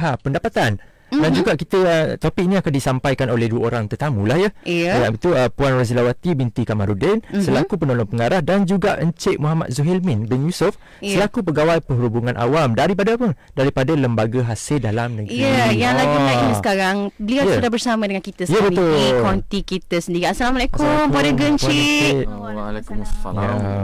ha, pendapatan Mm-hmm. Dan mhm. juga kita uh, topik ini akan disampaikan oleh dua orang tetamu lah ya. Yeah. Ya. Iaitu uh, Puan Razilawati binti Kamarudin mm-hmm. selaku penolong pengarah dan juga Encik Muhammad Zuhilmin bin Yusof yeah. selaku pegawai perhubungan awam daripada apa? Daripada Lembaga Hasil Dalam Negeri. Ya, yeah, yang lagi ah. naik sekarang beliau yeah. sudah bersama dengan kita yeah, sendiri di konti kita sendiri. Assalamualaikum, Assalamualaikum gencik? Raga Encik. Waalaikumsalam. Ya.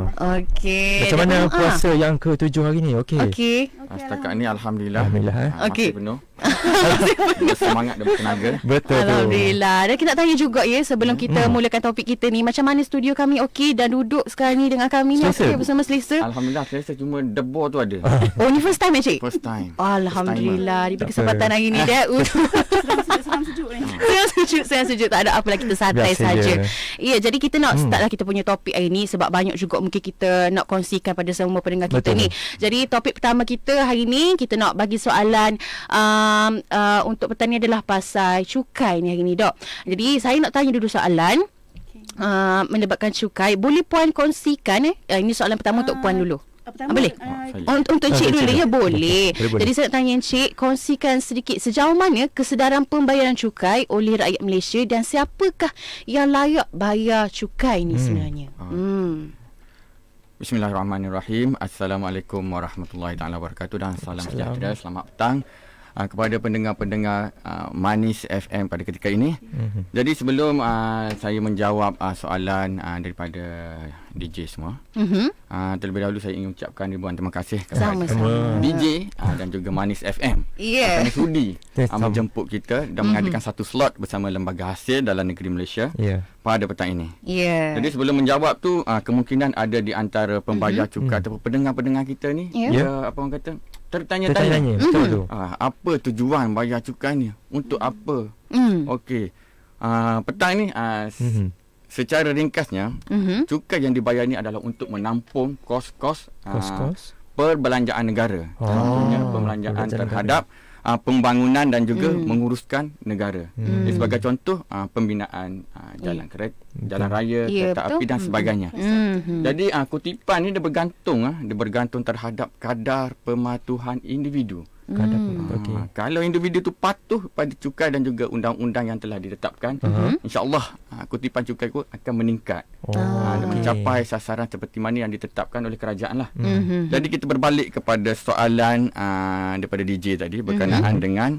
Okey. Macam mana puasa ah. yang ke-7 hari ni? Okey. Okey. Okay, Setakat ni alhamdulillah. Alhamdulillah. Eh. Okey. Masih penuh. Semangat dan bertenaga Betul Alhamdulillah Dan kita nak tanya juga ya Sebelum hmm. kita mulakan topik kita ni Macam mana studio kami okey Dan duduk sekarang ni dengan kami selesa. ni Okey bersama selesa Alhamdulillah selesa Cuma debor tu ada Oh ni first time cik? First time Alhamdulillah Diberi kesempatan hari ni Dia sejuk ni sejuk Sayang sejuk Tak ada apa apalah Kita santai saja. Ya jadi kita nak hmm. start lah Kita punya topik hari ni Sebab banyak juga Mungkin kita nak kongsikan Pada semua pendengar kita Betul. ni Jadi topik pertama kita hari ini Kita nak bagi soalan um, uh, Untuk petani adalah Pasal cukai ni hari ini dok Jadi saya nak tanya dulu soalan uh, Melibatkan cukai Boleh puan kongsikan eh uh, Ini soalan pertama uh, untuk puan ah, dulu Ah, pertama boleh uh, untuk cik dulu ya boleh jadi saya nak tanya cik kongsikan sedikit sejauh mana kesedaran pembayaran cukai oleh rakyat Malaysia dan siapakah yang layak bayar cukai ini hmm. sebenarnya ah. hmm Bismillahirrahmanirrahim. Assalamualaikum warahmatullahi taala wabarakatuh dan salam sejahtera. Selamat petang uh, kepada pendengar-pendengar uh, Manis FM pada ketika ini. Mm-hmm. Jadi sebelum uh, saya menjawab uh, soalan uh, daripada DJ semua, mm-hmm. uh, terlebih dahulu saya ingin ucapkan ribuan terima kasih kepada Sama-sama. DJ uh, dan juga Manis FM yeah. kerana sudi uh, menjemput kita dan mm-hmm. mengadakan satu slot bersama Lembaga Hasil dalam negeri Malaysia yeah. pada petang ini. Yeah. Jadi sebelum menjawab tu uh, kemungkinan ada di antara pembayar mm-hmm. cukai mm-hmm. atau pendengar-pendengar kita ni yeah. Yeah, apa orang kata tertanya-tanya. Tertanya, mm. Mm-hmm. tu. Ah, apa tujuan bayar cukai ni? Untuk mm. apa? Mm. Okey. Ah, petang ni ah, mm-hmm. secara ringkasnya, mm-hmm. cukai yang dibayar ni adalah untuk menampung kos-kos ah, kos-kos ah, perbelanjaan negara. Oh. Tentunya perbelanjaan, perbelanjaan terhadap uh, pembangunan dan juga mm. menguruskan negara. Mm. Sebagai hmm. contoh uh, pembinaan uh, jalan kereta, jalan raya, yeah, kereta api dan hmm. sebagainya. Mm. Jadi uh, kutipan ini dia bergantung uh, dia bergantung terhadap kadar pematuhan individu. Mm. Hmm. Okay. Ah, kalau individu tu patuh pada cukai dan juga undang-undang yang telah ditetapkan, uh-huh. insyaAllah ha, kutipan cukai itu akan meningkat oh. ha, dan okay. mencapai sasaran seperti mana yang ditetapkan oleh kerajaan. Lah. Uh-huh. Jadi kita berbalik kepada soalan ha, daripada DJ tadi berkenaan uh-huh. dengan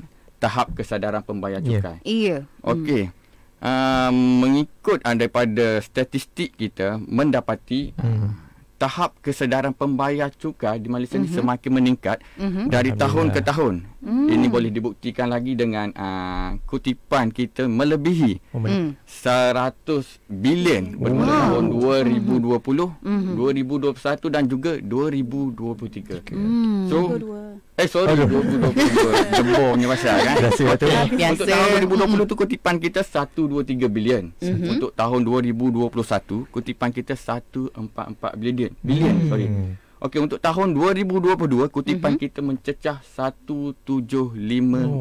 tahap kesadaran pembayar ya. cukai. Iya. Yeah. Okey. uh Uh, mengikut uh, daripada statistik kita mendapati uh-huh tahap kesedaran pembayar cukai di Malaysia mm-hmm. ni mhm. semakin meningkat mm-hmm. dari tahun ke tahun. Mm. Ini boleh dibuktikan lagi dengan uh, kutipan kita melebihi oh, hmm. 100 bilion oh. bermula oh. tahun 2020, mm-hmm. 2021 dan juga 2023. Mm. So Eh sorry Aduh. 2020 Jembongnya masa kan Biasa tu Untuk tahun 2020 tu Kutipan kita 1.23 bilion mm-hmm. Untuk tahun 2021 Kutipan kita 1.44 bilion Bilion mm. sorry Okey untuk tahun 2022 Kutipan mm-hmm. kita mencecah 1.75 oh,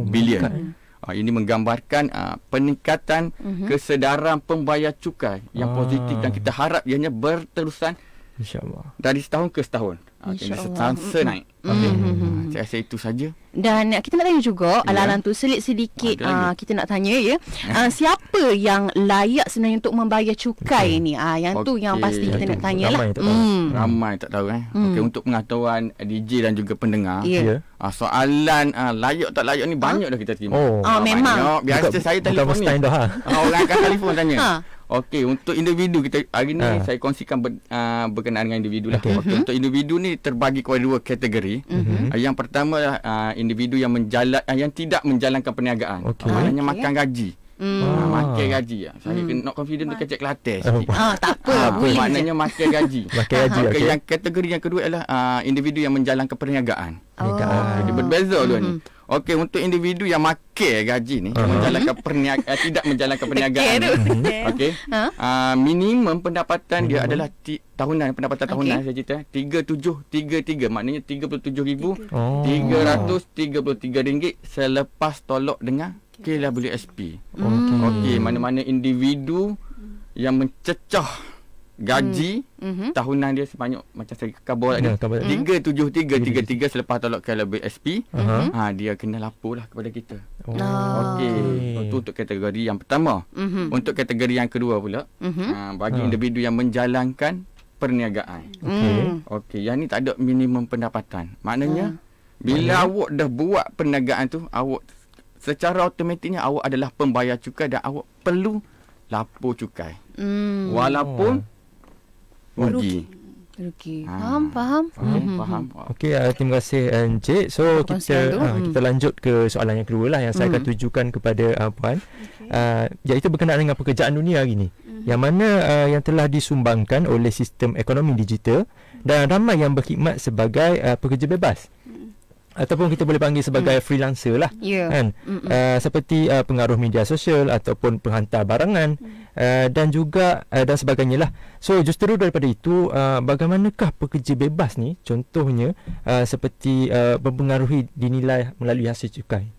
bilion uh, Ini menggambarkan uh, Peningkatan mm-hmm. Kesedaran pembayar cukai Yang ah. positif Dan kita harap Ianya berterusan InsyaAllah Dari setahun ke setahun Ah, okay, Insya Allah. Sangsa naik. Okay. Ah, saya rasa itu saja. Dan kita nak tanya juga, yeah. alang tu selit sedikit uh, kita nak tanya ya. Uh, siapa yang layak sebenarnya untuk membayar cukai okay. ni? Uh, yang okay. tu yang pasti kita ya, nak tanya lah. Ramai tak tahu. Mm. Ramai tak tahu eh. Mm. Okay, untuk pengetahuan DJ dan juga pendengar. Yeah. Ya. Ya. Yeah. Uh, soalan uh, layak tak layak ni banyak huh? dah kita terima. Oh, uh, memang. Biasa buka, saya telefon ni. Bukan mustahil dah. Ha. Orang akan telefon tanya. Ha. Okey, untuk individu kita hari ni ha. saya kongsikan ber, uh, berkenaan dengan individu lah. Okay. Okay. Mm-hmm. Untuk individu ni terbagi kepada dua kategori. Mm-hmm. Uh, yang pertama uh, individu yang menjala uh, yang tidak menjalankan perniagaan. Okay. Uh, hanya makan gaji. Hmm. Ah, hmm. makan gaji lah. Saya hmm. nak confident dekat cek Kelantan sikit. Oh, ah, tak apa. Ah, maknanya makan gaji. makan gaji, okay. Yang kategori yang kedua ialah uh, ah, individu yang menjalankan perniagaan. Perniagaan. Oh. Jadi berbeza hmm. ni. Okey, untuk individu yang makan gaji ni, uh-huh. menjalankan perniaga, eh, tidak menjalankan perniagaan. Okey. Huh? Uh, hmm. ha? ah, minimum pendapatan minimum. dia adalah ti- tahunan, pendapatan tahunan okay. saya cerita. 3733, eh. maknanya RM37,333 oh. selepas tolak dengan Okey okay. KLSP. Okey. Okey, mana-mana individu hmm. yang mencecah gaji hmm. tahunan dia sebanyak macam saya kabar ada yeah, 37333 selepas tolak KLSP. Uh-huh. Ha dia kena lah kepada kita. Oh. Ah. Okey. Okay. Itu untuk kategori yang pertama. Hmm. Untuk kategori yang kedua pula. Hmm. Ha bagi ha. individu yang menjalankan perniagaan. Okey. Hmm. Okey, yang ni tak ada minimum pendapatan. Maknanya hmm. bila Mana? awak dah buat perniagaan tu, awak secara automatiknya awak adalah pembayar cukai dan awak perlu lapor cukai. Hmm. Walaupun oh. rugi. Rugi. Ha. Faham, faham. Faham, okay. Hmm, hmm, hmm. faham. Okey, uh, terima kasih eh, Encik. So, Puan kita uh, kita lanjut ke soalan yang kedua lah yang hmm. saya akan tujukan kepada uh, Puan. Okay. Uh, iaitu berkenaan dengan pekerjaan dunia hari ini. Hmm. Yang mana uh, yang telah disumbangkan oleh sistem ekonomi digital dan ramai yang berkhidmat sebagai uh, pekerja bebas ataupun kita boleh panggil sebagai mm. freelancer lah yeah. kan uh, seperti uh, pengaruh media sosial ataupun penghantar barangan mm. uh, dan juga uh, dan sebagainya lah so justru daripada itu uh, bagaimanakah pekerja bebas ni contohnya uh, seperti uh, mempengaruhi dinilai melalui hasil cukai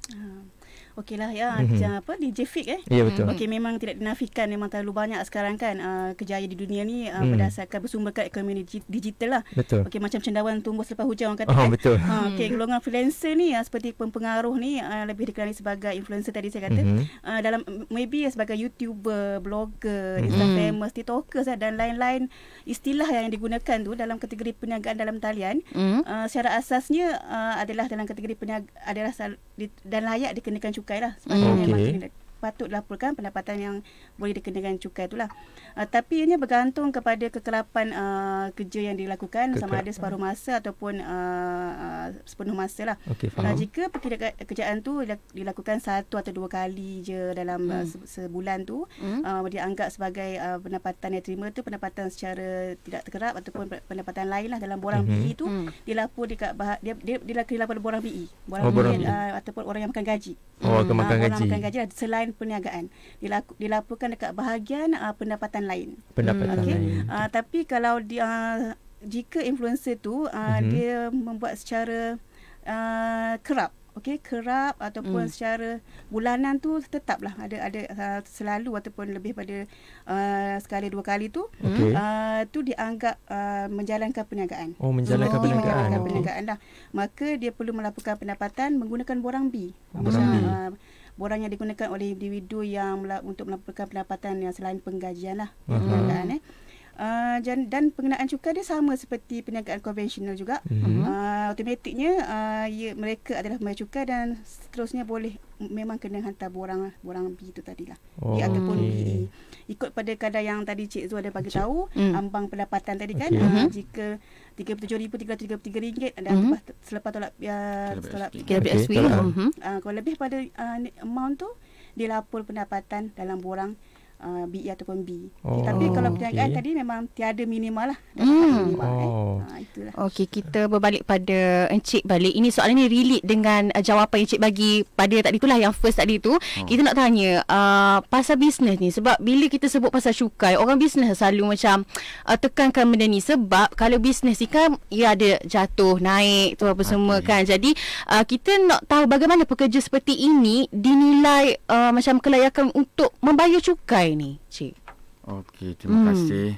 Okey lah, ya mm-hmm. apa DJ Fik eh. Ya betul. Okey memang tidak dinafikan memang terlalu banyak sekarang kan uh, kejayaan di dunia ni uh, mm. berdasarkan bersumberkan ekonomi digital lah. Betul. Okey macam cendawan tumbuh selepas hujan orang kata. Oh, kan? betul. Uh, Okey golongan freelancer ni uh, seperti pengaruh ni uh, lebih dikenali sebagai influencer tadi saya kata. Mm-hmm. Uh, dalam maybe uh, sebagai YouTuber, blogger, mhm. Instagram mm-hmm. famous, TikToker uh, dan lain-lain istilah yang digunakan tu dalam kategori perniagaan dalam talian. Mm-hmm. Uh, secara asasnya uh, adalah dalam kategori perniagaan adalah dan layak dikenakan cukup cukai lah sebab okay. Hmm. memang patut laporkan pendapatan yang boleh dikenakan cukai itulah. Uh, ah, tapi ianya bergantung kepada kekelapan uh, kerja yang dilakukan Kekal. sama ada separuh masa ataupun uh, uh, sepenuh masa lah. Okay, faham. jika pekerjaan tu dilakukan satu atau dua kali je dalam hmm. uh, sebulan tu hmm. uh, dianggap sebagai uh, pendapatan yang terima tu pendapatan secara tidak terkerap ataupun pendapatan lain lah dalam borang hmm. BE tu hmm. dilapor dekat bah- dia, dia, dia, dia dilapor borang bi, Borang, oh, BE, borang BE. ataupun orang yang makan gaji. Oh, hmm. uh, makan orang gaji. makan gaji lah. Selain laporan perniagaan Dilaku, dilaporkan dekat bahagian uh, pendapatan lain pendapatan okay. lain uh, tapi kalau dia uh, jika influencer tu uh, uh-huh. dia membuat secara uh, kerap okey kerap ataupun hmm. secara bulanan tu tetaplah ada ada uh, selalu ataupun lebih pada uh, sekali dua kali tu okay. uh, tu dianggap uh, menjalankan perniagaan oh menjalankan oh. perniagaan menjalankan okay. perniagaan lah maka dia perlu melaporkan pendapatan menggunakan borang B borang B uh, borang yang digunakan oleh individu yang untuk melaporkan pendapatan yang selain penggajian lah. Uh-huh. Eh. Uh, dan pengenaan cukai dia sama seperti perniagaan konvensional juga. Mm-hmm. Uh, ah, automatiknya uh, ah, ya, mereka adalah pembayar cukai dan seterusnya boleh memang kena hantar borang lah, borang B itu tadilah. Oh, B ataupun okay. BE. Ikut pada kadar yang tadi Cik Zul ada bagi tahu, mm. ambang pendapatan tadi okay. kan. Uh, mm Jika RM37,333 dan mm-hmm. selepas tolak KBSW. Uh, okay. uh, kalau lebih pada uh, amount tu, dia lapor pendapatan dalam borang uh, BE ataupun B. Oh, Tapi oh, kalau perniagaan okay. tadi memang tiada minimal lah. Hmm. minimal kan? oh. eh. ha, itulah. Okey, kita berbalik pada Encik balik. Ini soalan ni relate dengan uh, jawapan Encik bagi pada tadi lah yang first tadi tu. Oh. Kita nak tanya uh, pasal bisnes ni. Sebab bila kita sebut pasal cukai, orang bisnes selalu macam uh, tekankan benda ni. Sebab kalau bisnes ni kan ia ada jatuh, naik tu apa semua kan. Jadi uh, kita nak tahu bagaimana pekerja seperti ini dinilai uh, macam kelayakan untuk membayar cukai air ni, cik. Okey, terima hmm. kasih.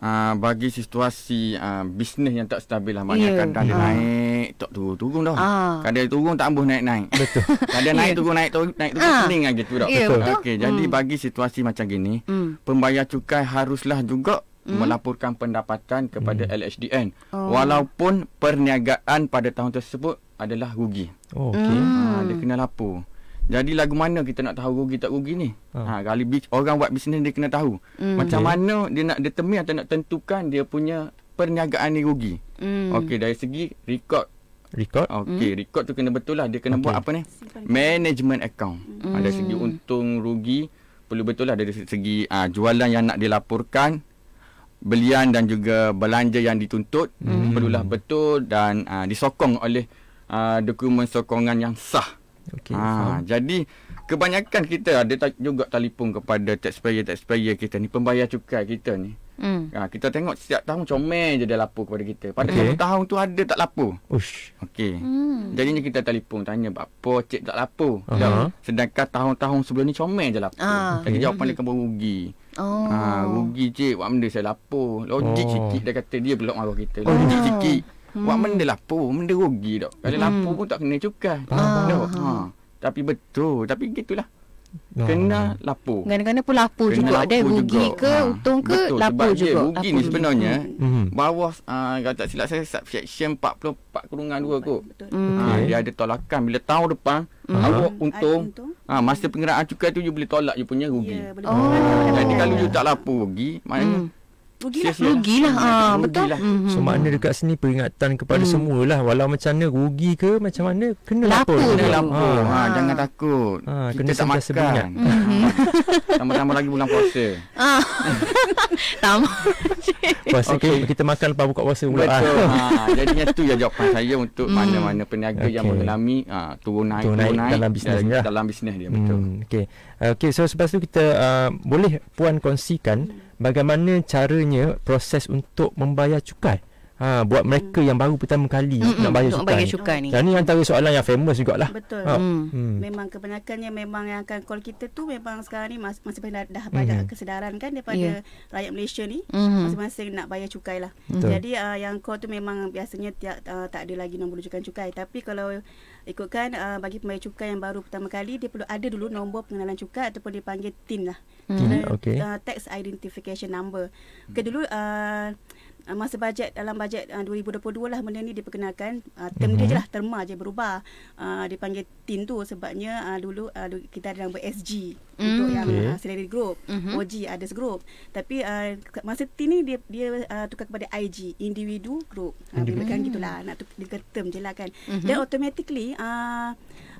Uh, bagi situasi uh, bisnes yang tak stabil lah maknanya yeah. kadang dia uh. naik tak turun turun dah uh. kadang dia turun tak ambuh naik naik betul kadang naik yeah. turun naik turun naik turun uh. pening lah gitu dah yeah, betul okay, mm. jadi hmm. bagi situasi macam gini mm. pembayar cukai haruslah juga mm. melaporkan pendapatan kepada mm. LHDN oh. walaupun perniagaan pada tahun tersebut adalah rugi oh, okay. mm. uh, dia kena lapor jadi lagu mana kita nak tahu rugi tak rugi ni? Ha, ha kali bis, orang buat bisnes dia kena tahu. Mm. Macam okay. mana dia nak determine atau nak tentukan dia punya perniagaan ni rugi. Mm. Okey dari segi record record. Okey, mm. record tu kena betul lah dia kena okay. buat apa ni? Management account. Mm. dari segi hmm. untung rugi perlu betul lah dari segi ha, jualan yang nak dilaporkan belian dan juga belanja yang dituntut mm. perlulah betul dan ha, disokong oleh ha, dokumen sokongan yang sah. Okay, ah, ha, jadi kebanyakan kita ada ta- juga telefon kepada taxpayer-taxpayer kita ni pembayar cukai kita ni. Hmm. Ha, kita tengok setiap tahun comel je dia lapor kepada kita. Pada okay. satu tahun tu ada tak lapor. Ush. Okey. Hmm. Jadinya kita telefon tanya apa cik tak lapor. Uh-huh. Dan, sedangkan tahun-tahun sebelum ni comel je lapor. Uh, ah. okay. Jadi jawapan dia kan rugi. Oh. Ha, rugi cik buat benda saya lapor. Logik oh. sikit dia kata dia pula marah kita. Oh. Logik oh. sikit hmm. buat benda lampu benda rugi tak kalau hmm. lampu pun tak kena cukai ha. ha. tapi betul tapi gitulah Nah. Kena lapu Kena kena pun lapu Kena juga Ada rugi juga. ke ha. Untung ke Betul, Lapu sebab juga Sebab rugi lapu ni sebenarnya juga. Hmm. Hmm. Bawah uh, Kalau tak silap saya Subsection 44 Kurungan 2 kot Betul. Hmm. Ah, okay. Dia ada tolakan Bila tahu depan hmm. Awak untung, untung. Ha, Masa pengeraan cukai tu You boleh tolak You punya rugi yeah, boleh oh. Jadi kalau you tak lapu rugi Maknanya hmm. Rugilah. sia Rugilah. Ha, betul. Rugilah. Mm-hmm. So makna dekat sini peringatan kepada mm. lah. Walau macam mana rugi ke macam mana kena lapor. Lapor. Kena lapor. Ha. Ah. ha. jangan takut. Ha. kena tak makan. Mm-hmm. Tambah-tambah lagi bulan puasa. Ha. Tambah. puasa okay. kita makan lepas buka puasa pula. Betul. Ha. Jadinya tu yang jawapan saya untuk mm. mana-mana peniaga okay. yang mengalami ha. turun naik. Turun naik, naik dalam bisnes. Eh, dalam bisnes dia. Hmm, betul. Mm. Okay. Okay. So sebab tu kita uh, boleh puan kongsikan bagaimana caranya proses untuk membayar cukai Ha, buat hmm. mereka hmm. yang baru pertama kali mm nak bayar cukai. cukai ni. Dan ni antara soalan yang famous juga lah. Betul. Ha. Hmm. hmm. Memang kebanyakannya memang yang akan call kita tu memang sekarang ni masih dah, dah hmm. banyak kesedaran kan daripada yeah. rakyat Malaysia ni hmm. masing-masing nak bayar cukai lah. Betul. Jadi uh, yang call tu memang biasanya tiap, uh, tak ada lagi nombor rujukan cukai. Tapi kalau ikutkan uh, bagi pembayar cukai yang baru pertama kali dia perlu ada dulu nombor pengenalan cukai ataupun dia panggil TIN lah. Hmm. Okay. Uh, Tax Identification Number. Okay, dulu uh, uh, masa bajet dalam bajet ah, uh, 2022 lah benda ni diperkenalkan uh, term mm-hmm. dia mhm. je lah terma je berubah uh, dipanggil tin tu sebabnya uh, dulu uh, kita ada nama SG mm-hmm. untuk yang okay. uh, salary group mm-hmm. OG others group tapi uh, masa tin ni dia dia uh, tukar kepada IG individu group uh, mm-hmm. gitulah nak tukar term je lah kan mm-hmm. dan automatically uh,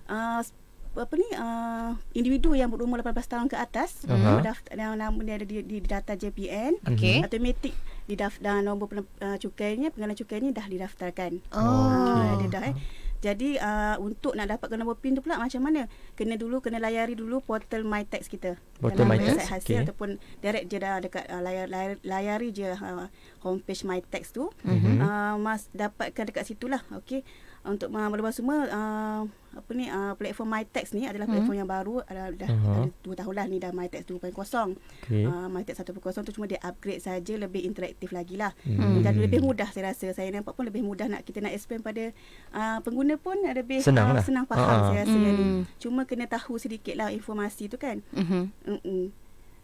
uh, apa ni uh, individu yang berumur 18 tahun ke atas uh-huh. yang nama dia ada di, di data JPN okay. automatic didaftar nombor uh, cukainya pengenalan cukai cukainya dah didaftarkan. Oh, ada ah, dah eh. Jadi uh, untuk nak dapatkan nombor PIN tu pula macam mana? Kena dulu kena layari dulu portal MyTax kita. Portal MyTax. Hasil okay. ataupun direct je dah dekat uh, layar, layar layari je uh, homepage MyTax tu. Mm-hmm. Uh, mas dapatkan dekat situlah. Okey untuk mana-mana semua uh, apa ni uh, platform MyTax ni adalah hmm. platform hmm. yang baru ada dah 2 uh-huh. tahun lah ni dah MyTax 2.0. Okay. Uh, MyTax 1.0 tu cuma dia upgrade saja lebih interaktif lagi lah hmm. dan lebih mudah saya rasa saya nampak pun lebih mudah nak kita nak explain pada uh, pengguna pun lebih senang, uh, lah. senang faham uh-huh. saya rasa hmm. ni. Cuma kena tahu sedikit lah informasi tu kan. Uh-huh. Uh-huh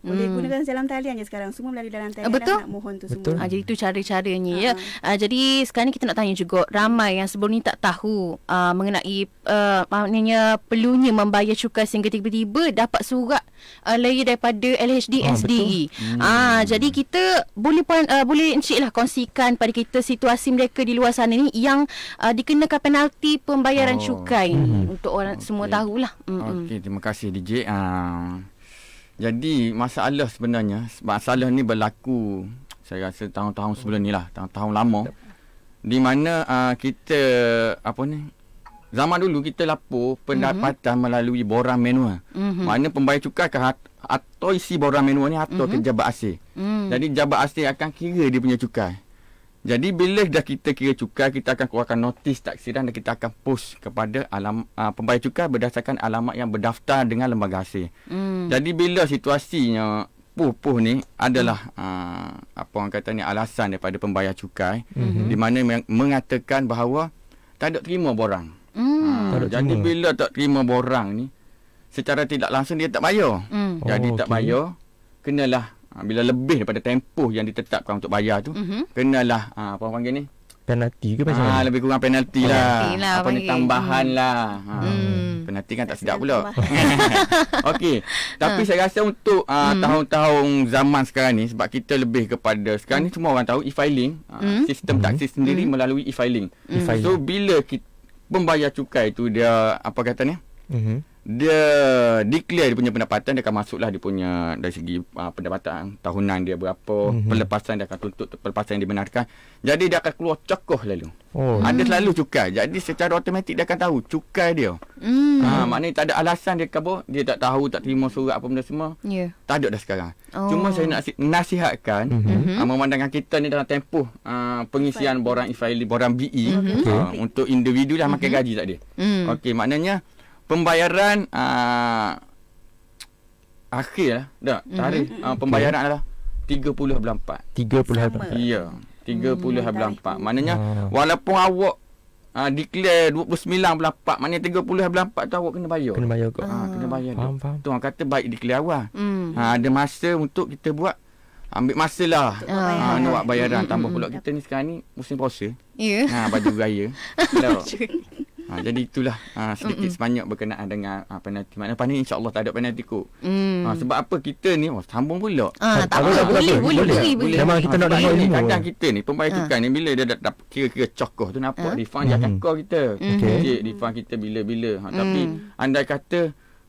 boleh hmm. gunakan dalam talian je sekarang semua melalui dalam talian lah, Betul. Lah nak mohon tu Betul. semua. Ha, jadi tu cara-caranya uh ya. Uh, jadi sekarang ni kita nak tanya juga ramai yang sebelum ni tak tahu uh, mengenai uh, maknanya perlunya membayar cukai sehingga tiba-tiba dapat surat uh, lagi daripada LHD Ah uh, hmm. uh, jadi kita boleh uh, boleh encik lah kongsikan pada kita situasi mereka di luar sana ni yang uh, dikenakan penalti pembayaran oh. cukai hmm. untuk orang okay. semua tahulah. Hmm. Okey terima kasih DJ. uh, jadi masalah sebenarnya masalah ni berlaku saya rasa tahun-tahun sebelum ni lah tahun-tahun lama di mana uh, kita apa ni zaman dulu kita lapor pendapatan mm-hmm. melalui borang manual. Mm-hmm. Mana pembayar cukai ke hat, atau isi borang manual ni atau mm-hmm. ke jabat asing. Mm. Jadi jabat asing akan kira dia punya cukai. Jadi bila dah kita kira cukai, kita akan keluarkan notis taksiran dan kita akan post kepada alam uh, pembayar cukai berdasarkan alamat yang berdaftar dengan lembaga hasil. Hmm. Jadi bila situasinya puh-puh ni adalah uh, apa orang kata ni alasan daripada pembayar cukai hmm. di mana mengatakan bahawa tak ada terima borang. Hmm. Ha, tak jadi bila tak terima borang ni secara tidak langsung dia tak bayar. Hmm. Jadi oh, tak bayar kenalah Ha, bila lebih daripada tempoh yang ditetapkan untuk bayar tu mm-hmm. kenalah ha, apa orang panggil ni penalti ke macam ha, mana lebih kurang penalti oh, lah apa ni tambahan hmm. lah ha. hmm. penalti kan tak sedap pula Okey. tapi ha. saya rasa untuk ha, hmm. tahun-tahun zaman sekarang ni sebab kita lebih kepada sekarang ni semua orang tahu e-filing ha, hmm. ha, sistem hmm. taksi sendiri hmm. melalui e-filing. Hmm. e-filing so bila kita pembayar cukai tu dia apa katanya mm-hmm dia declare dia punya pendapatan dia akan masuklah dia punya dari segi uh, pendapatan tahunan dia berapa mm-hmm. pelepasan dia akan tutup pelepasan yang dibenarkan jadi dia akan keluar cekoh lalu oh. ada selalu cukai jadi secara automatik dia akan tahu cukai dia mm. ha, maknanya tak ada alasan dia kabur dia tak tahu tak terima surat apa benda semua yeah. tak ada dah sekarang oh. cuma saya nak nasihatkan mm-hmm. uh, memandangkan kita ni dalam tempoh uh, pengisian borang e borang BE mm-hmm. uh, okay. untuk individu lah mm-hmm. makan mhm. gaji tak dia mm. okay, maknanya pembayaran uh, akhir lah. Eh? Dah, mhm. tarikh ah, mm-hmm. uh, pembayaran okay. adalah 30 bulan 4. 30 bulan 4. Ya. 30 hmm, bulan 4. Maknanya ha. walaupun awak uh, declare 29 bulan 4, maknanya 30 bulan 4 tu awak kena bayar. Kena bayar kot. Ha, kena bayar. Faham, dia. Tu orang kata baik declare awal. Hmm. Ha, ada masa untuk kita buat Ambil masa lah Nak ha, buat bayaran, ha, Tambah hmm, pulak hmm. kita ni sekarang ni Musim puasa Ya yeah. ha, Baju raya Baju lah ha, jadi itulah ha, sedikit Mm-mm. sebanyak berkenaan dengan ha, penalti. Mana pandai insya-Allah tak ada penalti kok. Mm. Ha, sebab apa kita ni oh, sambung pula. Ah, ha, tak, tak, tak, boleh, boleh, boleh, boleh, boleh. Memang kita nak dapat ilmu. Kadang kita ni pemain ah. tukar ha. ni bila dia dah, dah kira-kira cokoh tu nampak ha? refund mm-hmm. jangan kau kita. Mm. Okey. Okay. Refund kita bila-bila. Ha, mm. tapi andai kata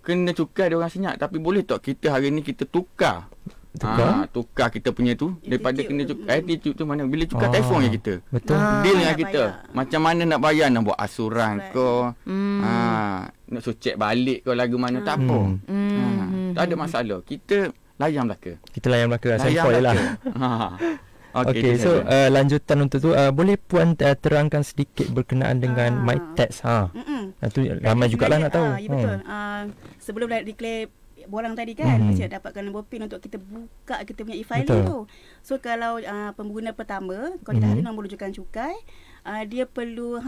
kena tukar dia orang senyap tapi boleh tak kita hari ni kita tukar tukar. Ah, tukar kita punya tu attitude. daripada kena cukai mm. attitude tu mana bila cukai ah. telefon yang kita. Betul. Ah, Deal dengan ah, kita. Bayar. Macam mana nak bayar nak buat asuran right. ke? Mm. Ah, nak suruh balik ke lagu mana ah. tak apa. Mm. Ah, hmm. tak ada masalah. Kita layan Melaka. Kita layan Melaka asal lah. Ha. Ah. Okay, okay so uh, lanjutan untuk tu uh, boleh puan uh, terangkan sedikit berkenaan dengan uh, my tax ha. Mm-mm. Itu ramai jugalah nak tahu. Uh, ya betul. Hmm. Uh, sebelum nak declare borang tadi kan mm-hmm. mesti dapatkan nombor pin untuk kita buka kita punya e-filing tu so kalau uh, pengguna pertama kalau kita mm-hmm. ada nombor rujukan cukai uh, dia perlu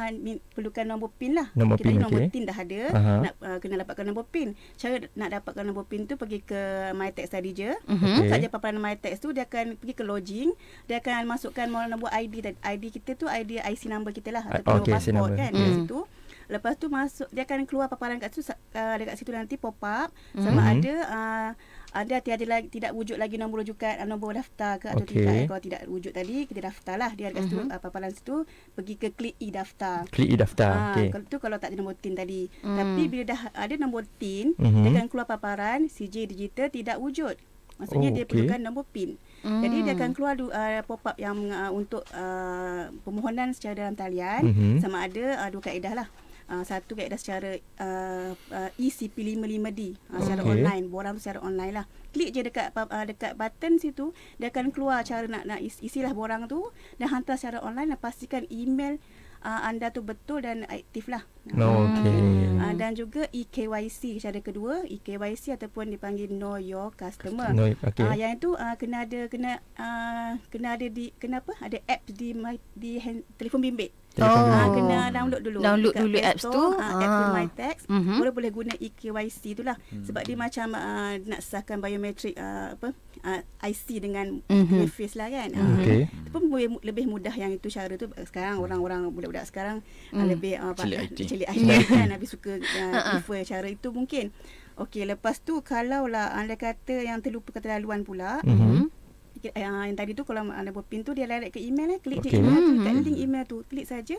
perlukan nombor pin lah nombor kita pin, ada nombor okay. dah ada uh-huh. nak uh, kena dapatkan nombor pin cara nak dapatkan nombor pin tu pergi ke mytax tadi je mm-hmm. okay. kat papan mytax tu dia akan pergi ke lodging dia akan masukkan nombor ID ID kita tu ID IC number kita lah atau okay, passport kan mm. dari situ Lepas tu masuk dia akan keluar paparan kat situ uh, eh, dekat situ nanti pop up mm-hmm. sama mhm. ada uh, ada tiada lagi tidak wujud lagi nombor rujukan eh, nombor daftar ke atau okay. tidak eh, kalau tidak wujud tadi kita daftarlah dia dekat uh-huh. situ apa mhm. papalan situ pergi ke klik e daftar klik e daftar ha, ah, okey kalau tu kalau tak ada nombor tin tadi hmm. tapi bila dah ada nombor tin uh-huh. dia akan keluar paparan CJ digital tidak wujud maksudnya oh, dia okay. perlukan nombor pin hmm. jadi dia akan keluar uh, pop up yang uh, untuk uh, permohonan secara dalam talian uh-huh. sama ada uh, dua kaedah lah Ah, satu kaedah secara uh, uh, ECP55D uh, secara online borang tu secara online lah klik je dekat uh, dekat button situ dia akan keluar cara nak nak isilah borang tu dan hantar secara online dan pastikan email uh, anda tu betul dan aktif lah no, oh, okay. uh, dan juga eKYC secara kedua eKYC ataupun dipanggil know your customer No okay. uh, yang itu uh, kena ada kena uh, kena ada di kenapa ada apps di di hand, telefon bimbit telefon oh. ha, kena download dulu download dulu Play apps tu ha, Apple ah. My Text mm-hmm. boleh boleh guna eKYC tu lah mm-hmm. sebab dia macam uh, nak sahkan biometrik uh, apa uh, IC dengan mm-hmm. face lah kan mm-hmm. okay. itu pun boleh, lebih mudah yang itu cara tu sekarang hmm. orang-orang budak-budak sekarang mm. lebih uh, celik IT celik kan lebih suka prefer uh, cara itu mungkin Okey, lepas tu kalaulah anda kata yang terlupa keterlaluan pula, mm-hmm uh, yang tadi tu kalau ada pin tu dia direct ke email eh klik okay. je email, hmm. dekat hmm. link email tu klik saja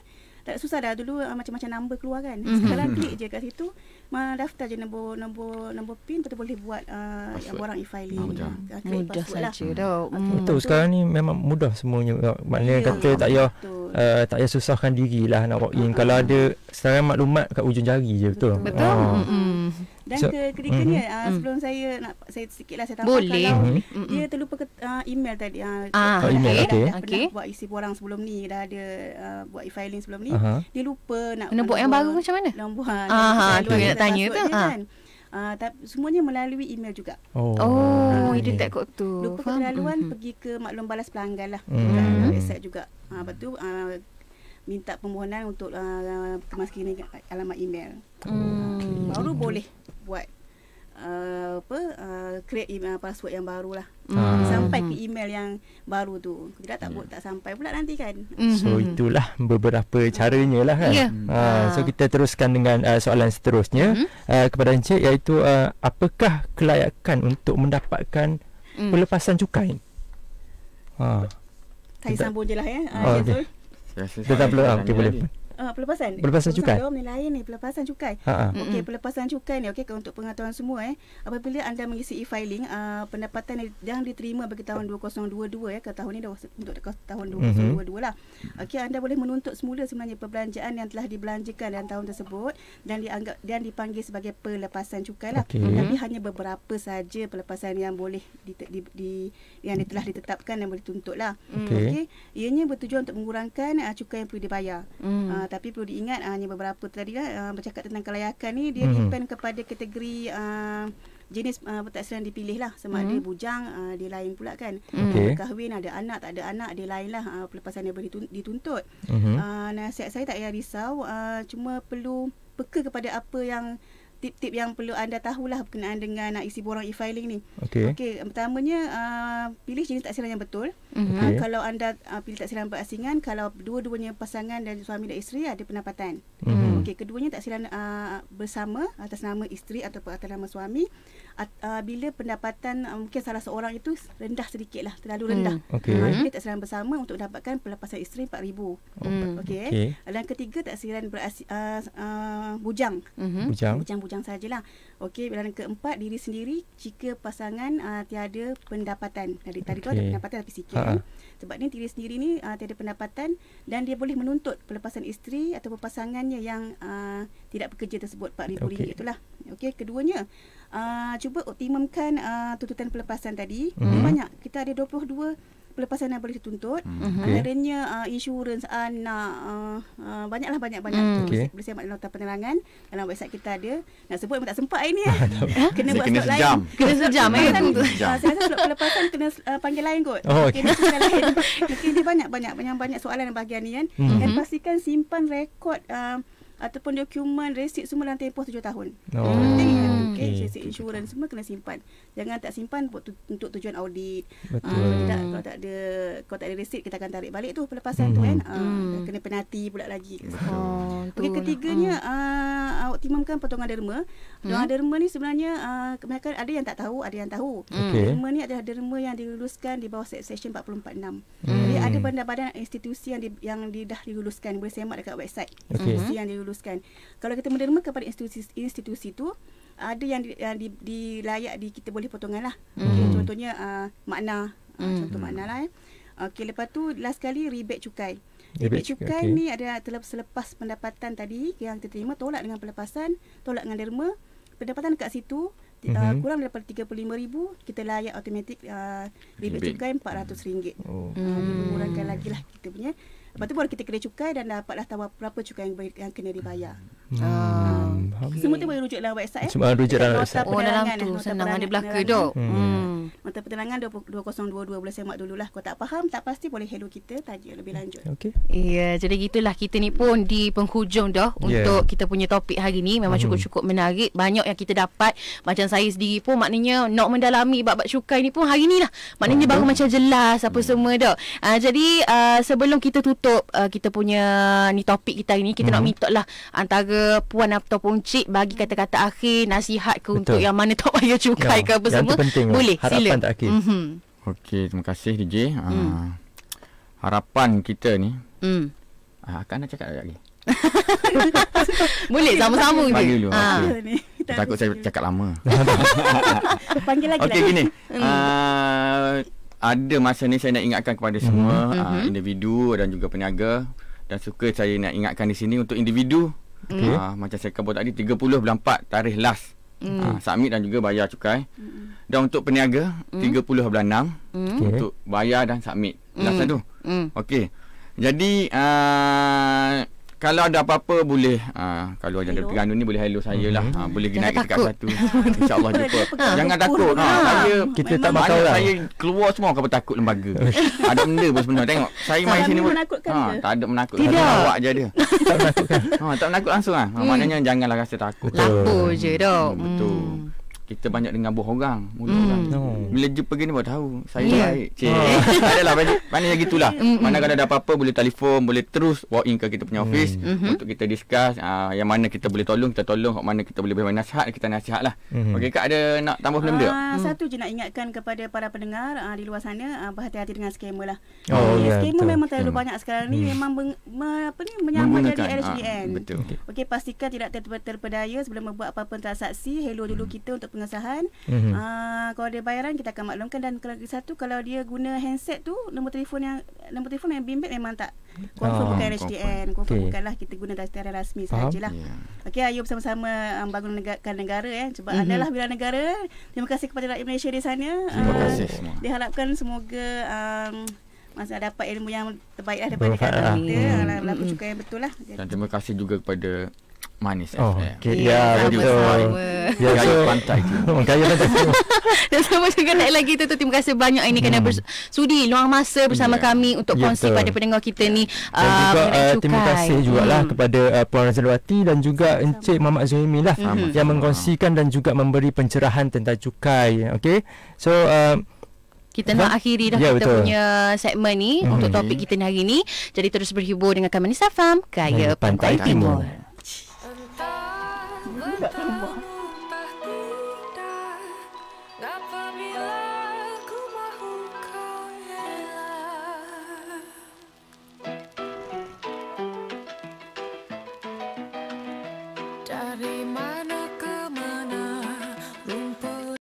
tak susah dah dulu uh, macam-macam number keluar kan. Mm-hmm. Sekarang mhm. klik je kat situ, mendaftar je nombor nombor nombor PIN betul boleh buat uh, yang borang e-filing. Oh, uh, mudah lah. saja lah. dah. Okay. Mm. Betul, sekarang ni memang mudah semuanya. Maknanya yeah. kata tak payah uh, tak payah susahkan dirilah nak login. Uh-huh. Kalau ada sekarang maklumat kat ujung jari je betul. Betul. Ah. Mm-hmm. Dan so, ke mm-hmm. ni uh, sebelum saya nak saya sedikit lah saya tahu Boleh. kalau mm-hmm. dia terlupa ke, uh, email tadi. Uh, ah, email, okay. Dah, dah okay. pernah buat isi borang sebelum ni, dah ada uh, buat e-filing sebelum ni uh dia lupa nak kena buat yang baru macam mana long buang ha tu nak tanya tu ha kan. ah, semuanya melalui email juga oh, oh itu tak kok tu lupa Faham? kelaluan mm-hmm. pergi ke maklum balas pelanggan lah mm. website juga ha lepas tu uh, minta permohonan untuk uh, kemaskinan alamat email mm. baru mm. boleh buat Eh, apa uh, create email eh, password yang baru lah ah. hmm. sampai ke email yang baru tu kita tak yeah. tak sampai pula nanti kan mhm. so itulah beberapa caranya lah kan yeah. Ya. uh, so kita teruskan dengan uh, soalan seterusnya uh, kepada encik iaitu uh, apakah kelayakan untuk mendapatkan hmm. pelepasan cukai ha uh. saya sambung je lah ya uh, oh, okay. Okay. Saya boleh. Okay, boleh. Lagi uh, pelepasan. Pelepasan cukai. Oh, ni lain ni, pelepasan cukai. Ha, ha. Okey, mm-hmm. pelepasan cukai ni okey untuk pengaturan semua eh. Apabila anda mengisi e-filing uh, pendapatan yang diterima bagi tahun 2022 ya, eh, ke tahun ini dah untuk tahun 2022 mm-hmm. lah. Okey, anda boleh menuntut semula sebenarnya perbelanjaan yang telah dibelanjakan dalam tahun tersebut dan dianggap dan dipanggil sebagai pelepasan cukai lah. Okay. Tapi hanya beberapa saja pelepasan yang boleh di, di, di, yang telah ditetapkan dan boleh tuntut lah. Mm. Okey. Okay. Ianya bertujuan untuk mengurangkan uh, cukai yang perlu dibayar. Mm. Uh, tapi perlu diingat uh, hanya beberapa tadi lah uh, bercakap tentang kelayakan ni dia mm-hmm. depend kepada kategori uh, jenis uh, pentaksiran dipilih lah sama mm-hmm. ada bujang uh, dia lain pula kan hmm. okay. kahwin ada anak tak ada anak dia lain lah uh, pelepasan dia boleh dituntut mm-hmm. uh, nasihat saya tak payah risau uh, cuma perlu peka kepada apa yang tip-tip yang perlu anda tahulah berkenaan dengan nak ah, isi borang e-filing ni. Okey. Okey, pertamanya uh, pilih jenis taksiran yang betul. Mm-hmm. Ah, okay. Uh, kalau anda uh, pilih taksiran berasingan, kalau dua-duanya pasangan dan suami dan isteri ada pendapatan. Mm-hmm. Okey, keduanya taksiran uh, bersama atas nama isteri ataupun atas nama suami uh, bila pendapatan uh, mungkin salah seorang itu rendah sedikit lah terlalu hmm. rendah ah, hmm. okay. uh, dia taksiran bersama untuk dapatkan pelapasan isteri RM4,000 hmm. okay. okay. dan ketiga tak berasi, uh, uh, bujang. Mm-hmm. bujang bujang-bujang sahajalah Okey, pilihan keempat diri sendiri jika pasangan uh, tiada pendapatan. Tadi tadi okay. kau ada pendapatan tapi sikit. Ha. Sebab ni diri sendiri ni uh, tiada pendapatan dan dia boleh menuntut pelepasan isteri atau pasangannya yang uh, tidak bekerja tersebut RM4000 okay. itulah. Okey, keduanya uh, cuba optimumkan uh, tuntutan pelepasan tadi. Hmm. Banyak kita ada 22 pelepasan anak boleh dituntut mm-hmm. adanya uh, insurans anak uh, uh, uh, banyaklah banyak-banyak mm. okay. boleh saya buat nota penerangan dalam website kita ada nak sebut memang tak sempat ini eh. kena buat slot lain kena sejam eh. Uh, saya rasa slot pelepasan kena uh, panggil lain kot oh, okay. kena panggil lain mungkin dia banyak-banyak banyak-banyak soalan dan bahagian ni kan mm-hmm. dan pastikan simpan rekod uh, ataupun dokumen resit semua dalam tempoh tujuh tahun oh. Hmm okay. okay. Sesi insurans semua kena simpan. Jangan tak simpan untuk tujuan audit. Betul. Uh, tak, kalau tak ada kalau tak ada resit kita akan tarik balik tu pelepasan hmm. tu kan. Uh, hmm. Kena penati pula lagi. Oh, okay, ketiganya uh. Hmm. Ah, uh, optimumkan potongan derma. Potongan hmm? derma ni sebenarnya uh, mereka ada yang tak tahu, ada yang tahu. Hmm. Okay. Derma ni adalah derma yang diluluskan di bawah section 446. Hmm. Jadi ada badan-badan institusi yang di, yang di, dah diluluskan boleh semak dekat website. Okay. Institusi yang diluluskan. Kalau kita menderma kepada institusi institusi tu ada yang, di, yang di, di layak di kita boleh potongan lah. Hmm. Okay, Contohnya uh, makna. mm. Contoh hmm. makna lah. Eh. Okay, lepas tu last sekali rebate cukai. Rebate cukai okay. ni ada telah selepas pendapatan tadi yang diterima tolak dengan pelepasan, tolak dengan derma. Pendapatan dekat situ mm-hmm. kurang daripada RM35,000 kita layak automatik uh, rebate cukai RM400. Oh. Uh, hmm. ah, Kurangkan lagi lah kita punya. Lepas tu baru kita kena cukai dan dapatlah tahu berapa cukai yang, yang kena dibayar. Hmm. Okay. Ah. Semua tu boleh rujuklah website eh. Cuma rujuk dalam website. Oh, dalam tu eh, senang ada belaka dok. Hmm. Hmm. hmm. Nota penerangan 2022 boleh semak dululah. Kalau tak faham, tak pasti boleh hello kita tanya lebih lanjut. Okey. Ya, yeah, jadi gitulah kita ni pun di penghujung dah yeah. untuk kita punya topik hari ni memang hmm. cukup-cukup menarik. Banyak yang kita dapat. Macam saya sendiri pun maknanya nak mendalami bab-bab cukai ni pun hari ni lah. Maknanya oh, baru macam jelas apa hmm. semua dok. Uh, ah, jadi uh, sebelum kita tutup uh, kita punya ni topik kita hari ni, kita hmm. nak minta lah antara puan ataupun cik bagi kata-kata akhir nasihat ke Betul. untuk yang mana tak payah cukai ya, ke apa yang semua. Penting lah. Boleh, harapan sila. tak akhir. Mm-hmm. Okey, terima kasih DJ. Mm. Uh, harapan kita ni. Mm. Uh, akan nak cakap lagi. Boleh sama-sama je. Bagi Ha. Okay. Takut saya cakap lama. Panggil lagi. Okey lah. gini. Uh, ada masa ni saya nak ingatkan kepada semua mm-hmm. uh, individu dan juga peniaga dan suka saya nak ingatkan di sini untuk individu Okay. Uh, ah, macam saya kata tadi 30 bulan 4 tarikh last. Mm. Uh, ah, submit dan juga bayar cukai. Mm. Dan untuk peniaga mm. 30 bulan 6 mm. untuk bayar dan submit. Mm. Last hmm. tu. Mm. Okey. Jadi uh, kalau ada apa-apa boleh ha, kalau hello. ada terganggu ni boleh hello saya lah mhm. ha, boleh kena dekat satu insyaallah jumpa ha, jangan takut ha, ha, saya kita tak tahu lah saya keluar semua akan takut lembaga ada benda pun sebenarnya tengok saya main sini pun ha, tak ada menakut tidak awak je dia tak menakutkan ha, tak menakut langsung ah ha. maknanya hmm. janganlah rasa takut takut je dok hmm, betul hmm kita banyak dengar bohong orang mulut mm. orang. No. Oh. Bila je pergi ni baru tahu saya yeah. baik. Cik. Oh. Adalah banyak mana yang gitulah. Hmm. Mana kalau ada apa-apa boleh telefon, boleh terus walk in ke kita punya hmm. office mm. untuk kita discuss uh, yang mana kita boleh tolong, kita tolong, kat mana kita boleh beri nasihat, kita nasihatlah. Mm. Okey kak ada nak tambah belum uh, dia? Hmm. satu mm. je nak ingatkan kepada para pendengar uh, di luar sana uh, berhati-hati dengan skamer lah. Oh, okay, yeah, ya, skamer betul. memang terlalu betul. banyak sekarang ni memang meng, me, apa ni menyamar jadi LHDN. Uh, betul. Okey okay, pastikan tidak ter- terpedaya sebelum membuat apa-apa transaksi. Hello dulu mm. kita untuk pengesahan. Mm-hmm. Uh, kalau ada bayaran kita akan maklumkan dan kalau satu kalau dia guna handset tu nombor telefon yang nombor telefon yang bimbit memang tak confirm oh, bukan confirm. HDN, confirm okay. bukanlah kita guna dasteran rasmi sajalah. Yeah. Okey, ayo bersama-sama membangun ah, um, negara, kan negara eh. Sebab mm-hmm. adalah bila negara. Terima kasih kepada rakyat Malaysia di sana. Terima kasih semua. Diharapkan semoga um, masa dapat ilmu yang terbaik lah daripada kita. Lah. Hmm. Lagu mm-hmm. yang betul lah. Dan terima kasih juga kepada Manis oh, FM. Okay. Ya, yeah, betul. Sama. Ya, yeah, so, pantai tu. Gaya pantai. Dan sama juga nak lagi tu, tu terima kasih banyak ini kerana hmm. bersudi, luang masa bersama yeah. kami untuk ya, kongsi pada pendengar kita ni. Dan uh, juga uh, terima kasih juga lah hmm. kepada uh, Puan Razalwati dan juga sama. Encik Muhammad Zuhimi lah sama. Hmm. yang mengkongsikan dan juga memberi pencerahan tentang cukai. Okay. So, uh, kita nak akhiri dah yeah, kita betul. punya segmen ni mm-hmm. untuk topik kita ni hari ni. Jadi terus berhibur dengan kami Kamani Safam, Kaya Pantai, Pantai Timur. Timur.